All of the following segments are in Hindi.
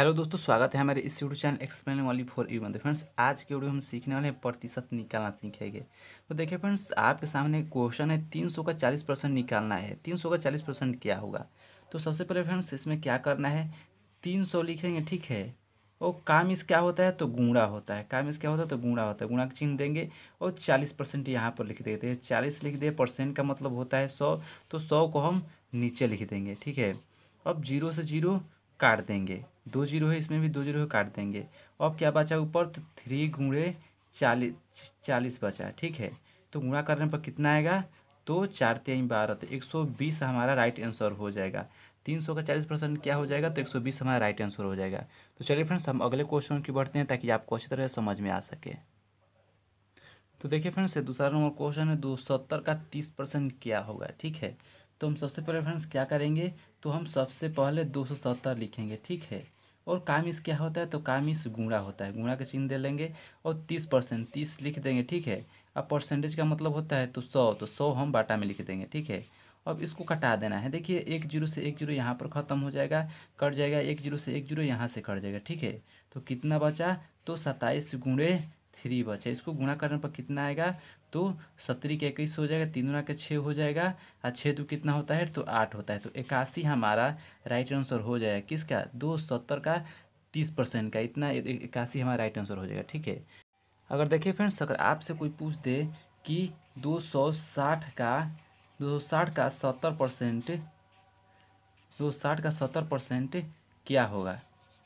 हेलो दोस्तों स्वागत है हमारे इस यूट्यूब चैनल एक्सप्लेन वाली फॉर यू मंथ फ्रेंड्स आज के वीडियो हम सीखने वाले हैं प्रतिशत निकालना सीखेंगे तो देखिए फ्रेंड्स आपके सामने क्वेश्चन है तीन सौ का चालीस परसेंट निकालना है तीन सौ का चालीस परसेंट क्या होगा तो सबसे पहले फ्रेंड्स इसमें क्या करना है तीन सौ लिखेंगे ठीक है और काम इस क्या होता है तो गुणा होता है काम इस क्या होता है तो गुणा होता है गुणा का चिन्ह देंगे और चालीस परसेंट यहाँ पर लिख देते हैं चालीस लिख दिए परसेंट का मतलब होता है सौ तो सौ को हम नीचे लिख देंगे ठीक है अब जीरो से जीरो काट देंगे दो जीरो है इसमें भी दो जीरो काट देंगे अब क्या बचा ऊपर तो थ्री गुणे चालीस चालीस बचा ठीक है तो गुणा करने पर कितना आएगा तो चार तीन बारह तो एक सौ बीस हमारा राइट आंसर हो जाएगा तीन सौ का चालीस परसेंट क्या हो जाएगा तो एक सौ बीस हमारा राइट आंसर हो जाएगा तो चलिए फ्रेंड्स हम अगले क्वेश्चन की बढ़ते हैं ताकि आपको अच्छी तरह समझ में आ सके तो देखिए फ्रेंड्स से दूसरा नंबर क्वेश्चन है दो सत्तर का तीस परसेंट क्या होगा ठीक है तो हम सबसे पहले फ्रेंड्स क्या करेंगे तो हम सबसे पहले दो सौ सत्तर लिखेंगे ठीक है और कामिस क्या होता है तो कामिस गुणा होता है गुणा का चिन्ह दे लेंगे और तीस परसेंट तीस लिख देंगे ठीक है अब परसेंटेज का मतलब होता है तो सौ तो सौ हम बाटा में लिख देंगे ठीक है अब इसको कटा देना है देखिए एक जीरो से एक जीरो यहाँ पर ख़त्म हो जाएगा कट जाएगा एक जीरो से एक जीरो यहाँ से कट जाएगा ठीक है तो कितना बचा तो सत्ताईस गुणे थ्री बचा इसको गुणा करने पर कितना आएगा तो सत्तरी का इक्कीस हो जाएगा तीन गुना का छः हो जाएगा और छः दो कितना होता है तो आठ होता है तो इक्यासी हमारा राइट आंसर हो जाएगा किसका दो सत्तर का तीस परसेंट का इतना इक्यासी हमारा राइट आंसर हो जाएगा ठीक है अगर देखिए फ्रेंड्स अगर आपसे कोई पूछ दे कि दो सौ साठ का दो सौ साठ का सत्तर परसेंट दो सौ साठ का सत्तर परसेंट क्या होगा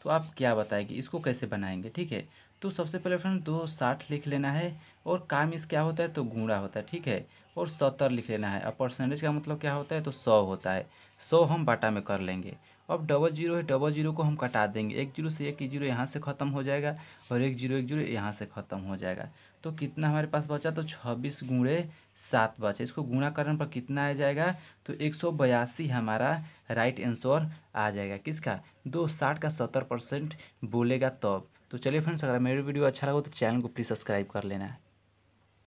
तो आप क्या बताएगी इसको कैसे बनाएंगे ठीक है तो सबसे पहले फ्रेंड दो साठ लिख लेना है और काम इस क्या होता है तो गुणा होता है ठीक है और सत्तर लिख लेना है अब परसेंटेज का मतलब क्या होता है तो सौ होता है सौ हम बाटा में कर लेंगे अब डबल जीरो है डबल जीरो को हम कटा देंगे एक जीरो से एक जीरो यहाँ से ख़त्म हो जाएगा और एक जीरो एक जीरो यहाँ से ख़त्म हो जाएगा तो कितना हमारे पास बचा तो छब्बीस गुणे सात बचे इसको गुणा करने पर कितना आ जाएगा तो एक सौ बयासी हमारा राइट आंसर आ जाएगा किसका दो साठ का सत्तर परसेंट बोलेगा तब तो चलिए फ्रेंड्स अगर मेरी वीडियो अच्छा लगा तो चैनल को प्लीज़ सब्सक्राइब कर लेना